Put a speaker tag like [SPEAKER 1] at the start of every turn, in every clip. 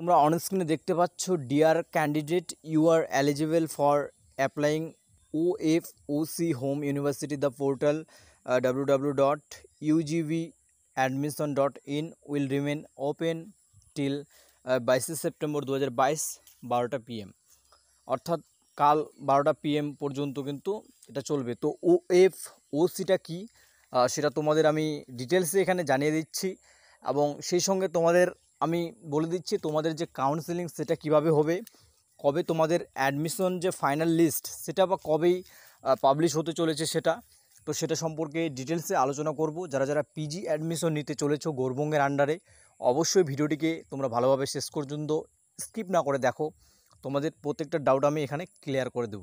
[SPEAKER 1] তোমরা অন স্ক্রিনে দেখতে পাচ্ছ dear candidate you are eligible for applying O F O C home university the portal W W dot UGB admission dot in will remain open till বাইশে September দু হাজার বাইশ বারোটা PM অর্থাৎ কাল বারোটা পিএম পর্যন্ত কিন্তু এটা চলবে তো ও এফ ও সিটা কী সেটা তোমাদের আমি ডিটেলসে এখানে জানিয়ে দিচ্ছি এবং সেই সঙ্গে তোমাদের আমি বলে দিচ্ছি তোমাদের যে কাউন্সেলিং সেটা কিভাবে হবে কবে তোমাদের অ্যাডমিশন যে ফাইনাল লিস্ট সেটা বা কবেই পাবলিশ হতে চলেছে সেটা তো সেটা সম্পর্কে ডিটেলসে আলোচনা করব যারা যারা পিজি অ্যাডমিশন নিতে চলেছ গৌরবঙ্গের আন্ডারে অবশ্যই ভিডিওটিকে তোমরা ভালোভাবে শেষ পর্যন্ত স্কিপ না করে দেখো তোমাদের প্রত্যেকটা ডাউট আমি এখানে ক্লিয়ার করে দেব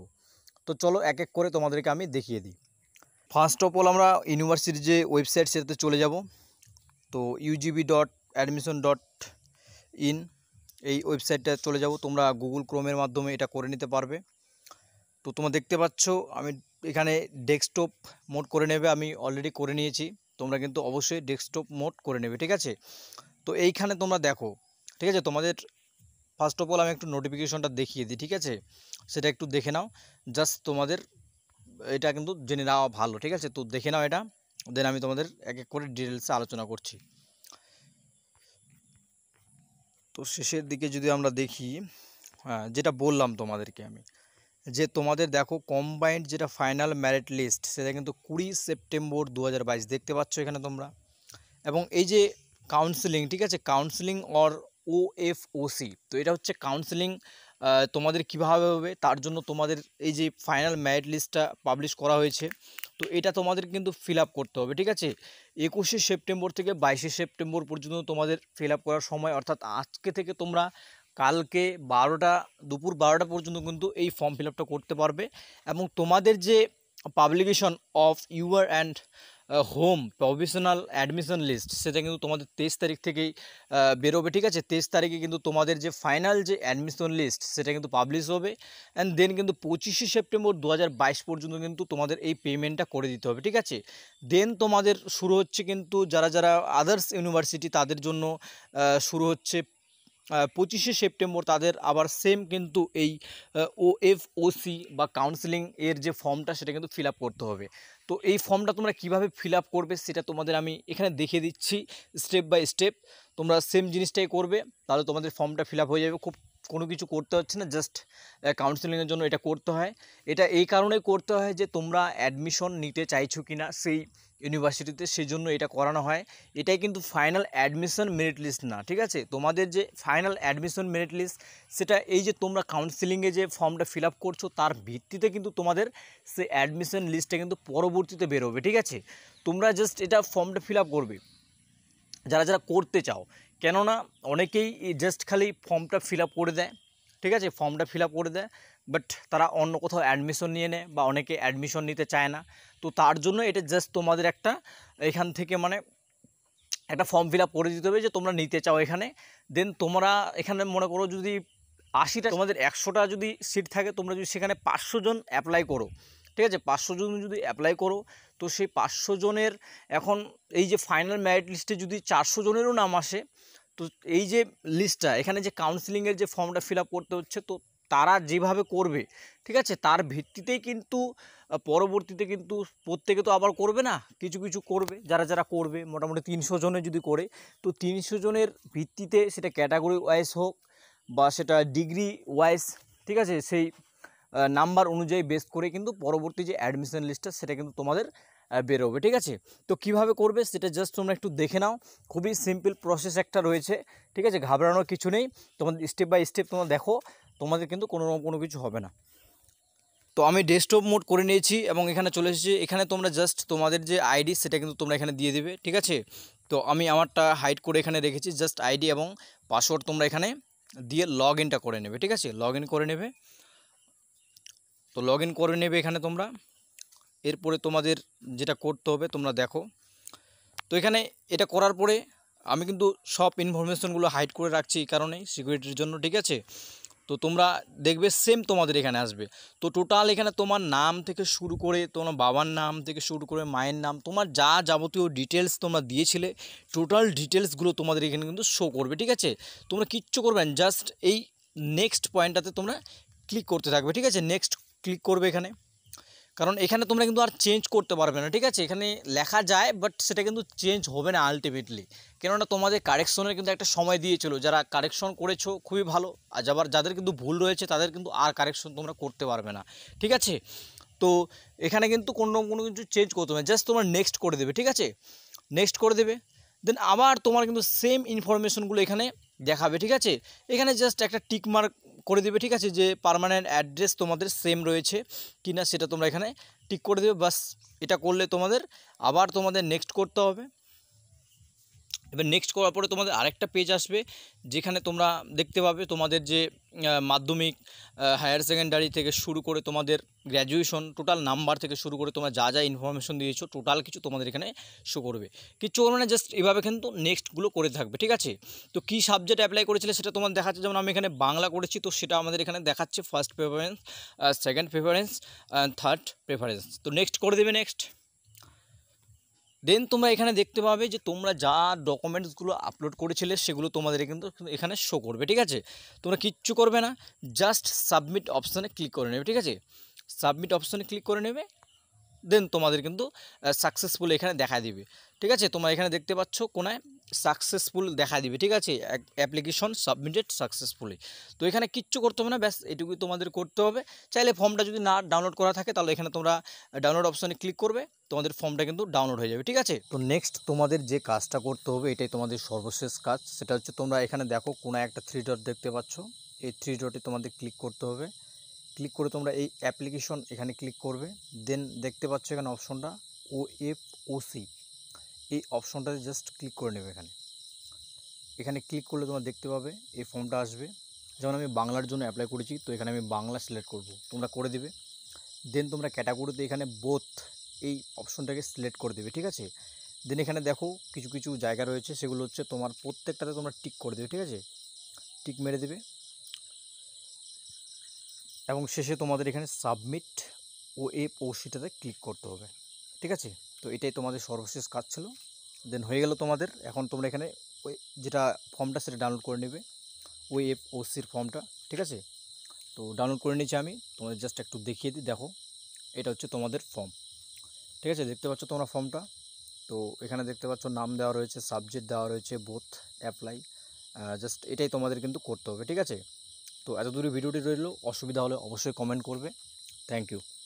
[SPEAKER 1] তো চলো এক এক করে তোমাদেরকে আমি দেখিয়ে দিই ফার্স্ট অফ অল আমরা ইউনিভার্সিটির যে ওয়েবসাইট সেটাতে চলে যাব তো UGB dot admission dot in এই ওয়েবসাইটটা চলে যাব তোমরা গুগল ক্রোমের মাধ্যমে এটা করে নিতে পারবে তো তোমরা দেখতে পাচ্ছ আমি এখানে ডেস্কটপ মোড করে নেবে আমি অলরেডি করে নিয়েছি তোমরা কিন্তু অবশ্যই ডেস্কটপ মোড করে নেবে ঠিক আছে তো এইখানে তোমরা দেখো ঠিক আছে তোমাদের ফার্স্ট অফ অল আমি একটু নোটিফিকেশনটা দেখিয়ে দিই ঠিক আছে সেটা একটু দেখে নাও জাস্ট তোমাদের এটা কিন্তু জেনে নেওয়া ভালো ঠিক আছে তো দেখে নাও এটা দেন আমি তোমাদের এক এক করে ডিটেলসে আলোচনা করছি তো শেষের দিকে যদি আমরা দেখি হ্যাঁ, যেটা বললাম তোমাদেরকে আমি যে তোমাদের দেখো কম্বাইন্ড যেটা ফাইনাল ম্যারিট লিস্ট সেটা কিন্তু কুড়ি সেপ্টেম্বর দু দেখতে পাচ্ছ এখানে তোমরা এবং এই যে কাউন্সিলিং ঠিক আছে কাউন্সিলিং অর ও এফ তো এটা হচ্ছে কাউন্সিলিং তোমাদের কিভাবে হবে তার জন্য তোমাদের এই যে ফাইনাল ম্যারিট লিস্টটা পাবলিশ করা হয়েছে তো এটা তোমাদের কিন্তু ফিল করতে হবে ঠিক আছে একুশে সেপ্টেম্বর থেকে বাইশে সেপ্টেম্বর পর্যন্ত তোমাদের ফিল করার সময় অর্থাৎ আজকে থেকে তোমরা কালকে বারোটা দুপুর বারোটা পর্যন্ত কিন্তু এই ফর্ম ফিল করতে পারবে এবং তোমাদের যে publication of your and home provisional admission list সেটা কিন্তু তোমাদের তেইশ তারিখ থেকেই বেরোবে ঠিক আছে তেইশ তারিখে কিন্তু তোমাদের যে ফাইনাল যে অ্যাডমিশন লিস্ট সেটা কিন্তু পাবলিশ হবে অ্যান্ড দেন কিন্তু পঁচিশে সেপ্টেম্বর দু পর্যন্ত কিন্তু তোমাদের এই পেমেন্টটা করে দিতে হবে ঠিক আছে দেন তোমাদের শুরু হচ্ছে কিন্তু যারা যারা আদার্স ইউনিভার্সিটি তাদের জন্য শুরু হচ্ছে পঁচিশে সেপ্টেম্বর তাদের আবার সেম কিন্তু এই ওএফওসি বা কাউন্সিলিং এর যে ফর্মটা সেটা কিন্তু ফিল করতে হবে তো এই ফর্মটা তোমরা কিভাবে ফিল করবে সেটা তোমাদের আমি এখানে দেখিয়ে দিচ্ছি স্টেপ বাই স্টেপ তোমরা সেম জিনিসটাই করবে তাহলে তোমাদের ফর্মটা ফিল হয়ে যাবে খুব কোনো কিছু করতে হচ্ছে না জাস্ট কাউন্সেলিংয়ের জন্য এটা করতে হয় এটা এই কারণে করতে হয় যে তোমরা অ্যাডমিশন নিতে চাইছো কি না সেই ইউনিভার্সিটিতে সেই জন্য এটা করানো হয় এটাই কিন্তু ফাইনাল অ্যাডমিশন মেরিট লিস্ট না ঠিক আছে তোমাদের যে ফাইনাল অ্যাডমিশন মেরিট লিস্ট সেটা এই যে তোমরা কাউন্সিলিংয়ে যে ফর্মটা ফিল আপ করছো তার ভিত্তিতে কিন্তু তোমাদের সে অ্যাডমিশন লিস্টটা কিন্তু পরবর্তীতে বেরোবে ঠিক আছে তোমরা জাস্ট এটা ফর্মটা ফিল করবে যারা যারা করতে চাও কেননা অনেকেই জাস্ট খালি ফর্মটা ফিল করে দেয় ঠিক আছে ফর্মটা ফিল করে দেয় বাট তারা অন্য কোথাও অ্যাডমিশন নিয়ে নেয় বা অনেকে অ্যাডমিশন নিতে চায় না তো তার জন্য এটা জাস্ট তোমাদের একটা এখান থেকে মানে একটা ফর্ম ফিল আপ করে দিতে হবে যে তোমরা নিতে চাও এখানে দেন তোমরা এখানে মনে করো যদি আশিটা তোমাদের একশোটা যদি সিট থাকে তোমরা যদি সেখানে পাঁচশো জন অ্যাপ্লাই করো ঠিক আছে পাঁচশো জন যদি অ্যাপ্লাই করো তো সেই পাঁচশো জনের এখন এই যে ফাইনাল ম্যারিট লিস্টে যদি চারশো জনেরও নাম আসে তো এই যে লিস্টটা এখানে যে কাউন্সিলিংয়ের যে ফর্মটা ফিল করতে হচ্ছে তো তারা যেভাবে করবে ঠিক আছে তার ভিত্তিতেই কিন্তু পরবর্তীতে কিন্তু প্রত্যেকে তো আবার করবে না কিছু কিছু করবে যারা যারা করবে মোটামুটি তিনশো জনে যদি করে তো তিনশো জনের ভিত্তিতে সেটা ক্যাটাগরি ওয়াইজ হোক বা সেটা ডিগ্রি ওয়াইজ ঠিক আছে সেই নাম্বার অনুযায়ী বেস করে কিন্তু পরবর্তী যে অ্যাডমিশন লিস্টটা সেটা কিন্তু তোমাদের বেরোবে ঠিক আছে তো কিভাবে করবে সেটা জাস্ট তোমরা একটু দেখে নাও খুবই সিম্পল প্রসেস একটা রয়েছে ঠিক আছে ঘাবড়ানোর কিছু নেই তোমাদের স্টেপ বাই স্টেপ তোমরা দেখো তোমাদের কিন্তু কোনো রকম কোনো কিছু হবে না তো আমি ডেস্কটপ মোড করে নিয়েছি এবং এখানে চলে এসেছি এখানে তোমরা জাস্ট তোমাদের যে আইডি সেটা কিন্তু তোমরা এখানে দিয়ে দেবে ঠিক আছে তো আমি আমারটা হাইড করে এখানে রেখেছি জাস্ট আইডি এবং পাসওয়ার্ড তোমরা এখানে দিয়ে লগ ইনটা করে নেবে ঠিক আছে লগ করে নেবে তো লগ করে নেবে এখানে তোমরা এরপরে তোমাদের যেটা করতে হবে তোমরা দেখো তো এখানে এটা করার পরে আমি কিন্তু সব ইনফরমেশনগুলো হাইড করে রাখছি এই কারণে সিকিউরিটির জন্য ঠিক আছে তো তোমরা দেখবে সেম তোমাদের এখানে আসবে তো টোটাল এখানে তোমার নাম থেকে শুরু করে তোমার বাবার নাম থেকে শুরু করে মায়ের নাম তোমার যা যাবতীয় ডিটেলস তোমরা দিয়েছিলে টোটাল ডিটেলসগুলো তোমাদের এখানে কিন্তু শো করবে ঠিক আছে তোমরা কিচ্ছু করবেন জাস্ট এই নেক্সট পয়েন্টটাতে তোমরা ক্লিক করতে থাকবে ঠিক আছে নেক্সট ক্লিক করবে এখানে কারণ এখানে তোমরা কিন্তু আর চেঞ্জ করতে পারবে না ঠিক আছে এখানে লেখা যায় বাট সেটা কিন্তু চেঞ্জ হবে না আলটিমেটলি কেননা তোমাদের কারেকশনের কিন্তু একটা সময় দিয়েছিল যারা কারেকশন করেছো খুবই ভালো আর যাবার যাদের কিন্তু ভুল রয়েছে তাদের কিন্তু আর কারেকশন তোমরা করতে পারবে না ঠিক আছে তো এখানে কিন্তু কোনো কোনো কিছু চেঞ্জ করতে হবে জাস্ট তোমরা নেক্সট করে দেবে ঠিক আছে নেক্সট করে দেবে দেন আবার তোমার কিন্তু সেম ইনফরমেশনগুলো এখানে দেখাবে ঠিক আছে এখানে জাস্ট একটা টিকমার্ক করে দেবে ঠিক আছে যে পারমানেন্ট অ্যাড্রেস তোমাদের সেম রয়েছে কি না সেটা তোমরা এখানে টিক করে দেবে বাস এটা করলে তোমাদের আবার তোমাদের নেক্সট করতে হবে এবার নেক্সট করার পরে তোমাদের আরেকটা পেজ আসবে যেখানে তোমরা দেখতে পাবে তোমাদের যে মাধ্যমিক হায়ার সেকেন্ডারি থেকে শুরু করে তোমাদের গ্র্যাজুয়েশন টোটাল নাম্বার থেকে শুরু করে তোমরা যা যা ইনফরমেশন দিয়েছো টোটাল কিছু তোমাদের এখানে শো করবে কিছু করবে না জাস্ট এভাবে কিন্তু নেক্সটগুলো করে থাকবে ঠিক আছে তো কী সাবজেক্ট অ্যাপ্লাই করেছিলে সেটা তোমার দেখাচ্ছে যেমন আমি এখানে বাংলা করেছি তো সেটা আমাদের এখানে দেখাচ্ছে first preference second preference third preference তো নেক্সট করে দেবে নেক্সট দেন তোমরা এখানে দেখতে পাবে যে তোমরা যা ডকুমেন্টসগুলো আপলোড করেছিলে সেগুলো তোমাদের কিন্তু এখানে শো করবে ঠিক আছে তোমরা কিচ্ছু করবে না জাস্ট সাবমিট অপশানে ক্লিক করে নেবে ঠিক আছে সাবমিট অপশানে ক্লিক করে নেবে দেন তোমাদের কিন্তু সাকসেসফুল এখানে দেখা দিবে ঠিক আছে তোমরা এখানে দেখতে পাচ্ছ কোনায় সাকসেসফুল দেখা দিবে ঠিক আছে অ্যাপ্লিকেশন সাবমিটেড সাকসেসফুলি তো এখানে কিচ্ছু করতে হবে না ব্যাস এটুকু তোমাদের করতে হবে চাইলে ফর্মটা যদি না ডাউনলোড করা থাকে তাহলে এখানে তোমরা ডাউনলোড অপশানে ক্লিক করবে তোমাদের ফর্মটা কিন্তু ডাউনলোড হয়ে যাবে ঠিক আছে তো নেক্সট তোমাদের যে কাজটা করতে হবে এটাই তোমাদের সর্বশেষ কাজ সেটা হচ্ছে তোমরা এখানে দেখো কোনো একটা থ্রি ডট দেখতে পাচ্ছ এই থ্রি ডটে তোমাদের ক্লিক করতে হবে ক্লিক করে তোমরা এই অ্যাপ্লিকেশন এখানে ক্লিক করবে দেন দেখতে পাচ্ছ এখানে অপশনটা ও এফ ও সি এই অপশনটাতে জাস্ট ক্লিক করে নেবে এখানে এখানে ক্লিক করলে তোমরা দেখতে পাবে এই ফর্মটা আসবে যেমন আমি বাংলার জন্য অ্যাপ্লাই করেছি তো এখানে আমি বাংলা সিলেক্ট করব তোমরা করে দেবে দেন তোমরা ক্যাটাগরিতে এখানে বোথ এই অপশনটাকে সিলেক্ট করে দেবে ঠিক আছে দেন এখানে দেখো কিছু কিছু জায়গা রয়েছে সেগুলো হচ্ছে তোমার প্রত্যেকটাতে তোমরা টিক করে দেবে ঠিক আছে টিক মেরে দেবে এবং শেষে তোমাদের এখানে সাবমিট ও এ পৌষিটাতে ক্লিক করতে হবে ঠিক আছে তো এটাই তোমাদের সর্বশেষ কাজ ছিল দেন হয়ে গেল তোমাদের এখন তোমরা এখানে ওই যেটা ফর্মটা সেটা ডাউনলোড করে নেবে ওই এফ ওসির ফর্মটা ঠিক আছে তো ডাউনলোড করে নিয়েছি আমি তোমাদের জাস্ট একটু দেখিয়ে দিই দেখো এটা হচ্ছে তোমাদের ফর্ম ঠিক আছে দেখতে পাচ্ছ তোমরা ফর্মটা তো এখানে দেখতে পাচ্ছ নাম দেওয়া রয়েছে সাবজেক্ট দেওয়া রয়েছে বোথ অ্যাপ্লাই জাস্ট এটাই তোমাদের কিন্তু করতে হবে ঠিক আছে তো এত দূরে ভিডিওটি রইল অসুবিধা হলে অবশ্যই কমেন্ট করবে থ্যাংক ইউ